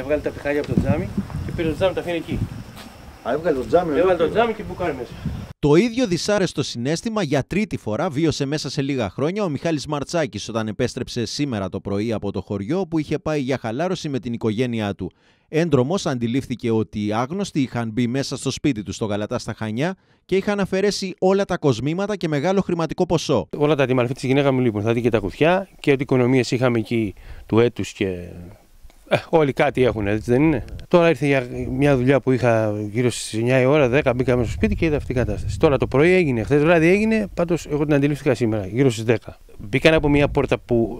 Έβγαλε τα πιχάρια από το τζάμι και πήρε το τζάμι τα αφήνει εκεί. Α, έβγαλε το τζάμι. Έβγαλε το τζάμι και μπουκάρει μέσα. Το ίδιο δυσάρεστο συνέστημα για τρίτη φορά βίωσε μέσα σε λίγα χρόνια ο Μιχάλης Μαρτσάκης όταν επέστρεψε σήμερα το πρωί από το χωριό που είχε πάει για χαλάρωση με την οικογένειά του. Έντρομος αντιλήφθηκε ότι οι άγνωστοι είχαν μπει μέσα στο σπίτι του στο Γαλατά στα Χανιά και είχαν αφαιρέσει όλα τα κοσμήματα και μεγάλο χρηματικό ποσό. Όλα τα αντιμαρφή τη γυναίκα μου λοιπόν, θα δει και τα κουτιά και ό,τι οικονομίες είχαμε εκεί του έτους και ε, όλοι κάτι έχουν, έτσι δεν είναι. Τώρα ήρθε για μια δουλειά που είχα γύρω στις 9 η ώρα, 10 μπήκαμε στο σπίτι και είδα αυτή η κατάσταση. Τώρα το πρωί έγινε, χθες βράδυ έγινε, πάντως εγώ την αντιλήφθηκα σήμερα, γύρω στις 10. Μπήκαν από μια πόρτα που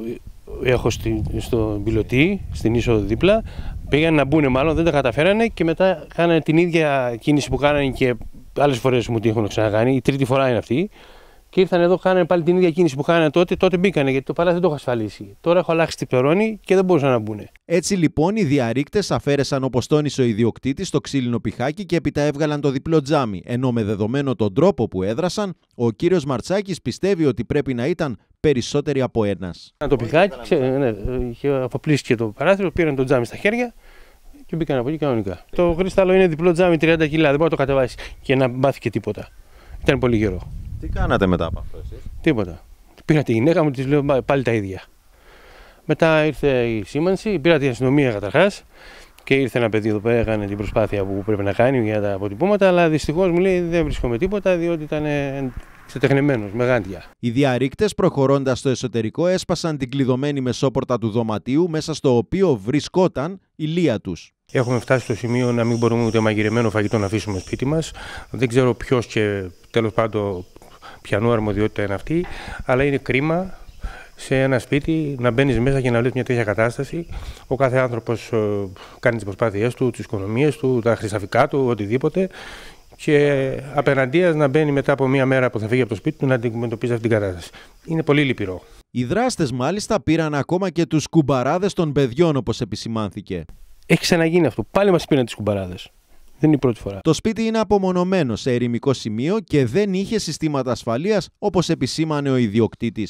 έχω στη, στο πιλωτή, στην είσοδο δίπλα. Πήγαν να μπουν, μάλλον δεν τα καταφέρανε και μετά κάνανε την ίδια κίνηση που κάνανε και άλλες φορές μου την έχουν ξανακάνει. Η τρίτη φορά είναι αυτή και ήρθαν εδώ, κάνανε πάλι την ίδια κίνηση που κάνανε τότε. Τότε μπήκανε γιατί το παλάτι δεν το έχω ασφαλίσει. Τώρα έχω αλλάξει την περώνη και δεν μπορούσαν να μπουν. Έτσι λοιπόν οι διαρρήκτες αφαίρεσαν όπως τόνισε ο ιδιοκτήτης το ξύλινο πιχάκι και έπειτα έβγαλαν το διπλό τζάμι. Ενώ με δεδομένο τον τρόπο που έδρασαν, ο κύριος Μαρτσάκης πιστεύει ότι πρέπει να ήταν περισσότεροι από ένας. Το πιχάκι, ξέ, ναι, το παράθυρο, πήραν το τζάμι στα χέρια και μπήκαν από εκεί κανονικά. Το κρύσταλλο είναι διπλό τζάμι 30 κιλά, δεν μπορεί να το κατεβάσεις και να μπάθηκε τίποτα. Ήταν πολύ γερό. Τι κάνατε μετά από αυτό εσείς? Τίποτα. Πήρα τη γυναίκα μου, της λέω πάλι τα ίδια. Μετά ήρθε η σήμανση, πήρα τη αστυνομία καταρχάς και ήρθε ένα παιδί εδώ πέρα, έκανε την προσπάθεια που πρέπει να κάνει για τα αποτυπώματα, αλλά δυστυχώς μου λέει δεν βρίσκομαι τίποτα διότι ήταν ξετεχνημένο, με γάντια. Οι διαρρήκτες προχωρώντας στο εσωτερικό έσπασαν την κλειδωμένη μεσόπορτα του δωματίου μέσα στο οποίο βρισκόταν η λία τους. Έχουμε φτάσει στο σημείο να μην μπορούμε ούτε μαγειρεμένο φαγητό να αφήσουμε σπίτι μας. Δεν ξέρω ποιος και τέλος πάντων πιανού αρμοδιότητα είναι αυτή, αλλά είναι κρίμα σε ένα σπίτι να μπαίνεις μέσα και να βλέπεις μια τέτοια κατάσταση. Ο κάθε άνθρωπος ε, κάνει τις προσπάθειές του, τις οικονομίες του, τα χρυσαφικά του, οτιδήποτε. Και απέναντίας να μπαίνει μετά από μία μέρα που θα φύγει από το σπίτι του να αντιμετωπίζει αυτή την κατάσταση. Είναι πολύ λυπηρό. Οι δράστες, μάλιστα, πήραν ακόμα και τους κουμπαράδες των παιδιών, όπως επισημάνθηκε. Έχει ξαναγίνει αυτό. Πάλι μας πήραν τις κουμπαράδες. Δεν η πρώτη φορά. Το σπίτι είναι απομονωμένο σε ερημικό σημείο και δεν είχε συστήματα ασφαλείας όπως επισήμανε ο ιδιοκτήτης.